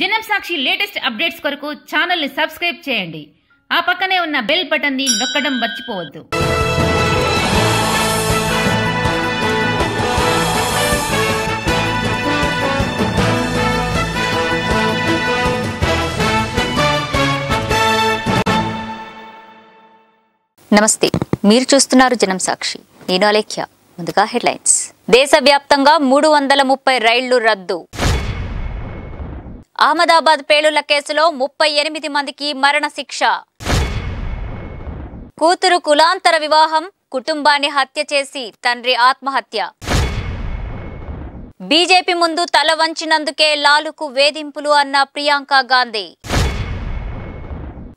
జనం సాక్షి latest updates కొరకు ఛానల్ని సబ్స్క్రైబ్ చేయండి ఆ పక్కనే ఉన్న బెల్ బటన్ని నొక్కడం మర్చిపోవద్దు నమస్తే మీరు చూస్తున్నారు జనం సాక్షి నేను అలేఖ్య ముందుగా హెడ్లైన్స్ దేశవ్యాప్తంగా మూడు వందల ముప్పై రైళ్లు రద్దు అహ్మదాబాద్ పేలుళ్ల కేసులో ముప్పై ఎనిమిది మందికి మరణశిక్ష కూతురు కులాంతర వివాహం కుటుంబాన్ని హత్య చేసి తండ్రి ఆత్మహత్య బీజేపీ ముందు తల వంచినందుకే లాలుకు వేధింపులు అన్న ప్రియాంక గాంధీ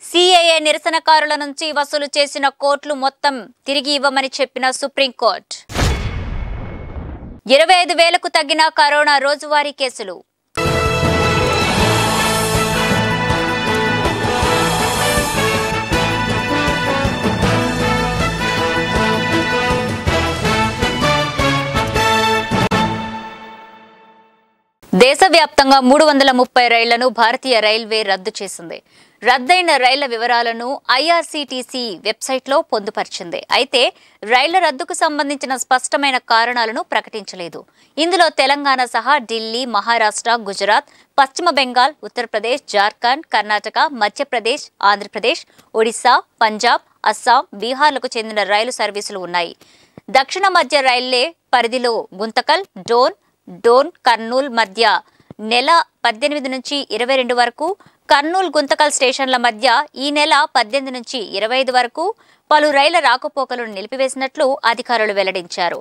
సిఏఏ నిరసనకారుల నుంచి వసూలు చేసిన కోట్లు మొత్తం తిరిగి ఇవ్వమని చెప్పిన సుప్రీంకోర్టు ఇరవై ఐదు వేలకు తగ్గిన కరోనా రోజువారీ కేసులు దేశవ్యాప్తంగా మూడు వందల ముప్పై రైళ్లను భారతీయ రైల్వే రద్దు చేసింది రద్దయిన రైళ్ల వివరాలను ఐఆర్సీటీసీ వెబ్సైట్లో పొందుపరిచింది అయితే రైళ్ల రద్దుకు సంబంధించిన స్పష్టమైన కారణాలను ప్రకటించలేదు ఇందులో తెలంగాణ సహా ఢిల్లీ మహారాష్ట్ర గుజరాత్ పశ్చిమ బెంగాల్ ఉత్తరప్రదేశ్ జార్ఖండ్ కర్ణాటక మధ్యప్రదేశ్ ఆంధ్రప్రదేశ్ ఒడిశా పంజాబ్ అస్సాం బీహార్లకు చెందిన రైలు సర్వీసులు ఉన్నాయి దక్షిణ మధ్య రైళ్లే పరిధిలో గుంతకల్ డోన్ డోన్ కర్నూల్ మధ్య నెల పద్దెనిమిది నుంచి ఇరవై రెండు వరకు కర్నూలు గుంతకల్ స్టేషన్ల మధ్య ఈ నెల పద్దెనిమిది నుంచి ఇరవై ఐదు వరకు పలు రైళ్ల రాకపోకలను నిలిపివేసినట్లు అధికారులు వెల్లడించారు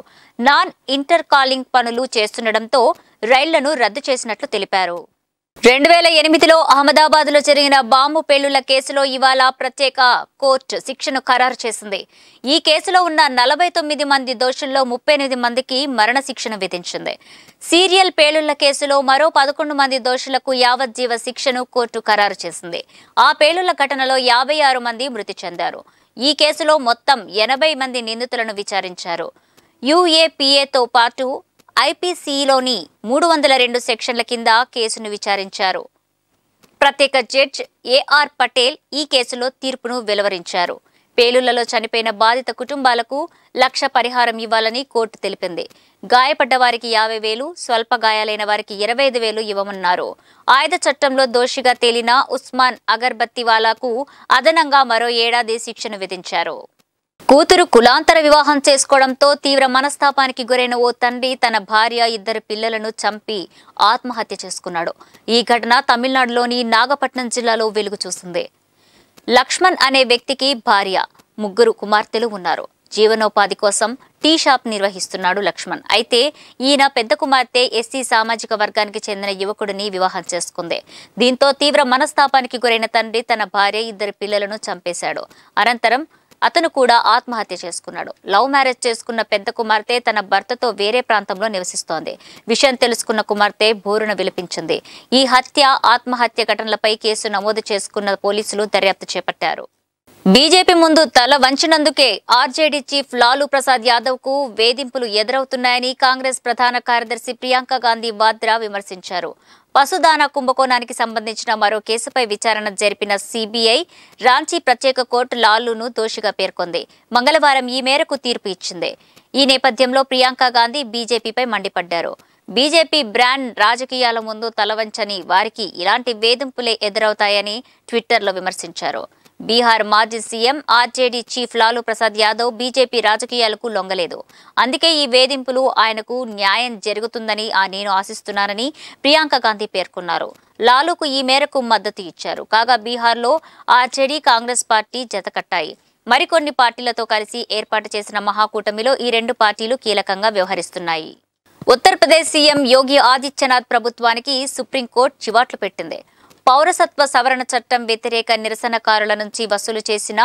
నాన్ ఇంటర్ కాలింగ్ పనులు చేస్తుండటంతో రైళ్లను రద్దు చేసినట్లు తెలిపారు రెండు వేల ఎనిమిదిలో అహ్మదాబాద్ లో జరిగిన బాంబు పేలుళ్ల కేసులో ఇవాళ ప్రత్యేక కోర్టు శిక్షను ఖరారు చేసింది ఈ కేసులో ఉన్న నలభై తొమ్మిది మంది దోషుల్లో ముప్పై ఎనిమిది మందికి శిక్షను విధించింది సీరియల్ పేలుళ్ల కేసులో మరో పదకొండు మంది దోషులకు యావజ్జీవ శిక్షను కోర్టు ఖరారు చేసింది ఆ పేలుళ్ల ఘటనలో యాభై ఆరు మంది మృతి చెందారు ఈ కేసులో మొత్తం ఎనభై మంది నిందితులను విచారించారు యుఏపీఏతో పాటు ఐపీసీలోని మూడు వందల రెండు సెక్షన్ల కింద కేసును విచారించారు ప్రత్యేక జడ్జ్ ఏఆర్ పటేల్ ఈ కేసులో తీర్పును వెలువరించారు పేలుళ్లలో చనిపోయిన బాధిత కుటుంబాలకు లక్ష పరిహారం ఇవ్వాలని కోర్టు తెలిపింది గాయపడ్డ వారికి యాభై వేలు స్వల్ప గాయాలైన వారికి ఇరవై ఐదు వేలు ఇవ్వమన్నారు ఆయుధ చట్టంలో దోషిగా తేలిన ఉస్మాన్ అగర్బత్తివాలాకు అదనంగా మరో ఏడాది శిక్షను విధించారు కూతురు కులాంతర వివాహం చేసుకోవడంతో తీవ్ర మనస్తాపానికి గురైన ఓ తండ్రి తన భార్య ఇద్దరు పిల్లలను చంపి ఆత్మహత్య చేసుకున్నాడు ఈ ఘటన తమిళనాడులోని నాగపట్నం జిల్లాలో వెలుగు చూసింది లక్ష్మణ్ అనే వ్యక్తికి భార్య ముగ్గురు కుమార్తెలు ఉన్నారు జీవనోపాధి కోసం టీ షాప్ నిర్వహిస్తున్నాడు లక్ష్మణ్ అయితే ఈయన పెద్ద కుమార్తె ఎస్సీ సామాజిక వర్గానికి చెందిన యువకుడిని వివాహం చేసుకుంది దీంతో తీవ్ర మనస్తాపానికి గురైన తండ్రి తన భార్య ఇద్దరు పిల్లలను చంపేశాడు అనంతరం అతను కూడా ఆత్మహత్య చేసుకున్నాడు లవ్ మ్యారేజ్ చేసుకున్న పెద్ద కుమార్తె తన భర్తతో వేరే ప్రాంతంలో నివసిస్తోంది విషయం తెలుసుకున్న కుమార్తె బోరున విలిపించింది ఈ హత్య ఆత్మహత్య ఘటనలపై కేసు నమోదు చేసుకున్న పోలీసులు దర్యాప్తు చేపట్టారు బీజేపీ ముందు తల వంచినందుకే ఆర్జేడీ చీఫ్ లాలూ ప్రసాద్ యాదవ్ కు వేధింపులు ఎదురవుతున్నాయని కాంగ్రెస్ ప్రధాన కార్యదర్శి ప్రియాంక గాంధీ వాద్రా విమర్శించారు పశుదాన కుంభకోణానికి సంబంధించిన మరో కేసుపై విచారణ జరిపిన సిబిఐ రాంచీ ప్రత్యేక కోర్టు లాలూను దోషిగా పేర్కొంది మంగళవారం ఈ మేరకు తీర్పు ఇచ్చింది ఈ నేపథ్యంలో ప్రియాంక గాంధీ బీజేపీపై మండిపడ్డారు బీజేపీ బ్రాండ్ రాజకీయాల ముందు తలవంచని వారికి ఇలాంటి వేధింపులే ఎదురవుతాయని ట్విట్టర్లో విమర్శించారు బీహార్ మాజీ CM RJD chief Lalu Prasad Yadav BJP రాజకీయాలకు లొంగలేదు అందుకే ఈ వేధింపులు ఆయనకు న్యాయం జరుగుతుందని నేను ఆశిస్తున్నానని ప్రియాంక గాంధీ పేర్కొన్నారు లాలూకు ఈ మేరకు మద్దతు ఇచ్చారు కాగా బీహార్లో ఆర్జేడీ కాంగ్రెస్ పార్టీ జతకట్టాయి మరికొన్ని పార్టీలతో కలిసి ఏర్పాటు చేసిన మహాకూటమిలో ఈ రెండు పార్టీలు కీలకంగా వ్యవహరిస్తున్నాయి ఉత్తరప్రదేశ్ సీఎం యోగి ఆదిత్యనాథ్ ప్రభుత్వానికి సుప్రీంకోర్టు చివాట్లు పెట్టింది పౌరసత్వ సవరణ చట్టం వ్యతిరేక నిరసనకారుల నుంచి వసూలు చేసిన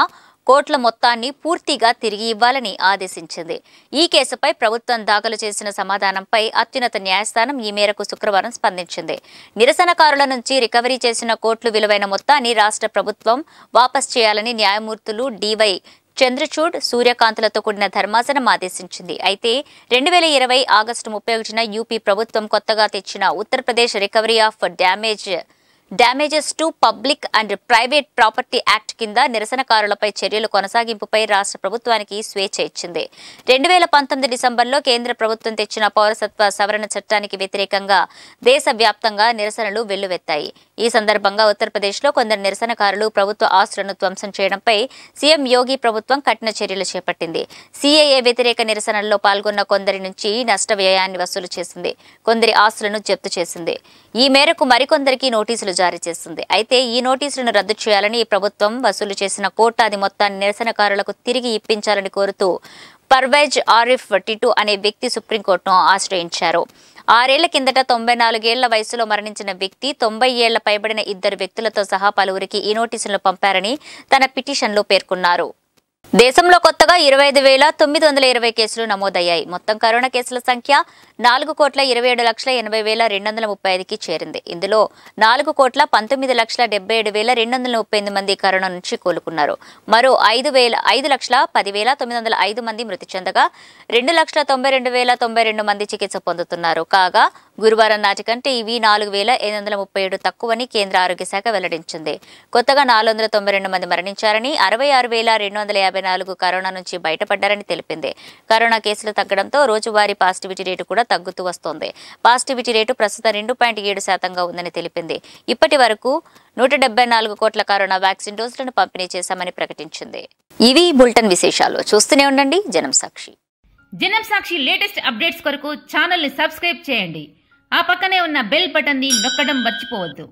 కోట్ల మొత్తాన్ని పూర్తిగా తిరిగి ఇవ్వాలని ఆదేశించింది ఈ కేసుపై ప్రభుత్వం దాఖలు చేసిన సమాధానంపై అత్యున్నత న్యాయస్థానం ఈ మేరకు శుక్రవారం స్పందించింది నిరసనకారుల నుంచి రికవరీ చేసిన కోట్లు విలువైన మొత్తాన్ని రాష్ట్ర ప్రభుత్వం వాపస్ చేయాలని న్యాయమూర్తులు డివై చంద్రచూడ్ సూర్యకాంతులతో కూడిన ధర్మాసనం ఆదేశించింది అయితే రెండు వేల ఇరవై ఆగస్టు ముప్పై ఒకటిన యూపీ ప్రభుత్వం కొత్తగా తెచ్చిన Uttar Pradesh recovery of damage damages to public and private property act కింద నిరసనకారులపై చర్యలు కొనసాగింపుపై రాష్ట్ర ప్రభుత్వానికి స్వేచ్ఛ ఇచ్చింది రెండు వేల పంతొమ్మిది డిసెంబర్లో కేంద్ర ప్రభుత్వం తెచ్చిన పౌరసత్వ సవరణ చట్టానికి వ్యతిరేకంగా దేశవ్యాప్తంగా నిరసనలు వెల్లువెత్తాయి ఈ సందర్భంగా ఉత్తరప్రదేశ్లో కొందరు నిరసనకారులు ప్రభుత్వ ఆస్తులను ధ్వంసం చేయడంపై సీఎం యోగి ప్రభుత్వం కఠిన చర్యలు చేపట్టింది సీఏఏ వ్యతిరేక నిరసనల్లో పాల్గొన్న కొందరి నుంచి నష్ట వ్యయాన్ని వసూలు చేసింది కొందరి ఆస్తులను జప్తు చేసింది ఈ మేరకు మరికొందరికి నోటీసులు జారీ చేసింది అయితే ఈ నోటీసులను రద్దు చేయాలని ప్రభుత్వం వసూలు చేసిన కోటాది మొత్తాన్ని నిరసనకారులకు తిరిగి ఇప్పించాలని కోరుతూ పర్వేజ్ ఆరిఫ్ టిటు అనే వ్యక్తి సుప్రీంకోర్టును ఆశ్రయించారు ఆరేళ్ల కిందట తొంభై నాలుగేళ్ల వయసులో మరణించిన వ్యక్తి తొంభై ఏళ్ల పైబడిన ఇద్దరు వ్యక్తులతో సహా పలువురికి ఈ నోటీసులను పంపారని తన పిటిషన్లో పేర్కొన్నారు దేశంలో కొత్తగా ఇరవై ఐదు వేల తొమ్మిది వందల ఇరవై కేసులు నమోదయ్యాయి మొత్తం కరోనా కేసుల సంఖ్య నాలుగు కోట్ల ఇరవై ఏడు లక్షల ఎనభై వేల రెండు వందల ముప్పై ఐదుకి చేరింది ఇందులో నాలుగు కోట్ల పంతొమ్మిది లక్షల డెబ్బై ఏడు వేల రెండు వందల ముప్పై ఎనిమిది మంది కరోనా నుంచి కోలుకున్నారు మరో ఐదు వేల ఐదు లక్షల పదివేల తొమ్మిది వందల ఐదు మంది మృతి చెందగా రెండు లక్షల తొంభై రెండు వేల తొంభై రెండు మంది చికిత్స పొందుతున్నారు కాగా గురువారం నాటి కంటే ఇవి నాలుగు వేల ఐదు వందల ముప్పై ఏడు తక్కువని కేంద్ర ఆరోగ్య శాఖ వెల్లడించింది కొత్తగా నాలుగు వందల తొంభై రెండు మంది మరణించారని అరవై ఆరు వేల రెండు వందల యాభై నలభై నాలుగు కరోనా నుంచి బయటపడ్డారని తెలిపింది కరోనా కేసులు తగ్గడంతో రోజువారీ పాజిటివిటీ రేటు కూడా తగ్గుతూ వస్తోంది పాజిటివిటీ రేటు ప్రస్తుతం రెండు పాయింట్ ఏడు శాతంగా ఉందని తెలిపింది ఇప్పటి వరకు నూట డెబ్బై నాలుగు కోట్ల కరోనా వ్యాక్సిన్ డోసులను పంపిణీ చేశామని ప్రకటించింది ఇవి బులెటిన్ విశేషాలు చూస్తూనే ఉండండి జనం సాక్షి జనం సాక్షి లేటెస్ట్ అప్డేట్స్ కొరకు ని సబ్స్క్రైబ్ చేయండి ఆ పక్కనే ఉన్న బెల్ బటన్ ని నొక్కడం మర్చిపోవద్దు